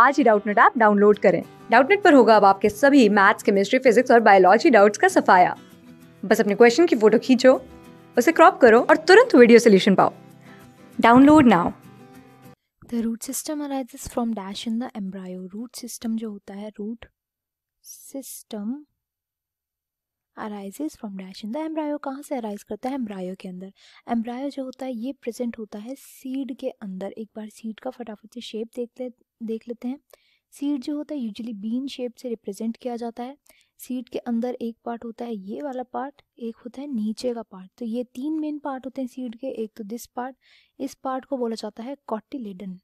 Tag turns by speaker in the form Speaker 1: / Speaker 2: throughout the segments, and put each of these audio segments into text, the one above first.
Speaker 1: आज ही Doubtnut app download करें डाउटनेट पर होगा अब आपके सभी मैथ्स केमिस्ट्री फिजिक्स और बायोलॉजी डाउट्स का सफाया बस अपने क्वेश्चन की फोटो खींचो उसे क्रॉप करो और तुरंत वीडियो सोल्यूशन पाओ download now
Speaker 2: the root system arises from dash in the embryo root system जो होता है root system arises from dash in the embryo कहाँ से अराइज करता है एम्ब्रायो के अंदर एम्ब्रायो जो होता है ये प्रेजेंट होता है सीड के अंदर एक बार सीड का फटाफट से शेप देख ले देख लेते हैं सीड जो होता है यूजली बीन शेप से रिप्रेजेंट किया जाता है सीड के अंदर एक पार्ट होता है ये वाला पार्ट एक होता है नीचे का पार्ट तो ये तीन मेन पार्ट होते हैं सीड के एक तो दिस पार्ट इस पार्ट को बोला जाता है कॉटिलेडन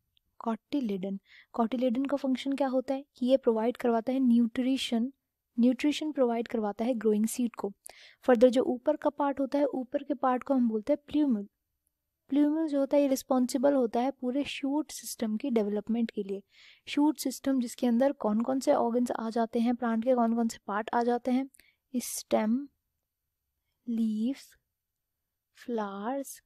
Speaker 2: कॉटिलेडन कॉटिलेडन का फंक्शन क्या होता है कि ये प्रोवाइड करवाता है न्यूट्रिशन न्यूट्रिशन प्रोवाइड करवाता है ग्रोइंग सीड को फर्दर जो ऊपर का पार्ट होता है ऊपर के पार्ट को हम बोलते हैं प्ल्यूमल प्लूमल जो होता है ये रिस्पॉन्सिबल होता है पूरे शूट सिस्टम की डेवलपमेंट के लिए शूट सिस्टम जिसके अंदर कौन कौन से ऑर्गन्स आ जाते हैं प्लांट के कौन कौन से पार्ट आ जाते हैं stem leaves flowers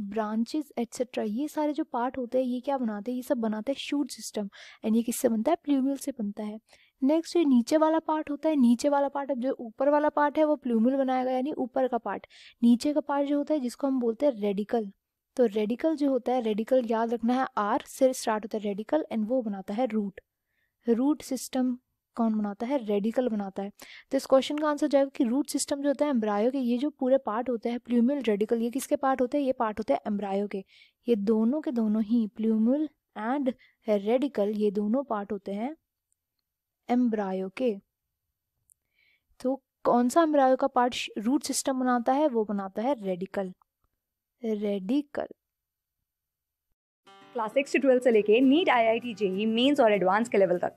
Speaker 2: branches etcetera ये सारे जो पार्ट होते हैं ये क्या बनाते हैं ये सब बनाते हैं शूट सिस्टम एंड ये किससे बनता है प्ल्यूमिल से बनता है नेक्स्ट ये नीचे वाला पार्ट होता है नीचे वाला पार्ट अब जो ऊपर वाला पार्ट है वो प्ल्यूमिल बनाएगा यानी ऊपर का पार्ट नीचे का पार्ट जो होता है जिसको हम बोलते हैं रेडिकल तो रेडिकल जो होता है रेडिकल याद रखना है आर से स्टार्ट होता है रेडिकल एंड वो बनाता है रूट रूट सिस्टम कौन बनाता है रेडिकल बनाता है तो इस क्वेश्चन का आंसर जाएगा कि रूट सिस्टम जो होता है एम्ब्रायो के ये जो पूरे पार्ट होते हैं प्ल्यूमल रेडिकल ये किसके पार्ट होते हैं ये पार्ट होते हैं एम्ब्रायो के ये दोनों के दोनों ही प्ल्यूमल एंड रेडिकल ये दोनों पार्ट होते हैं एम्ब्रायो के तो कौन सा एम्ब्रायो का पार्ट रूट सिस्टम बनाता है वो बनाता है रेडिकल रेडिकल
Speaker 1: क्लास सिक्स से ट्वेल्थ से लेके NEET I I T JEE mains और एडवांस के लेवल तक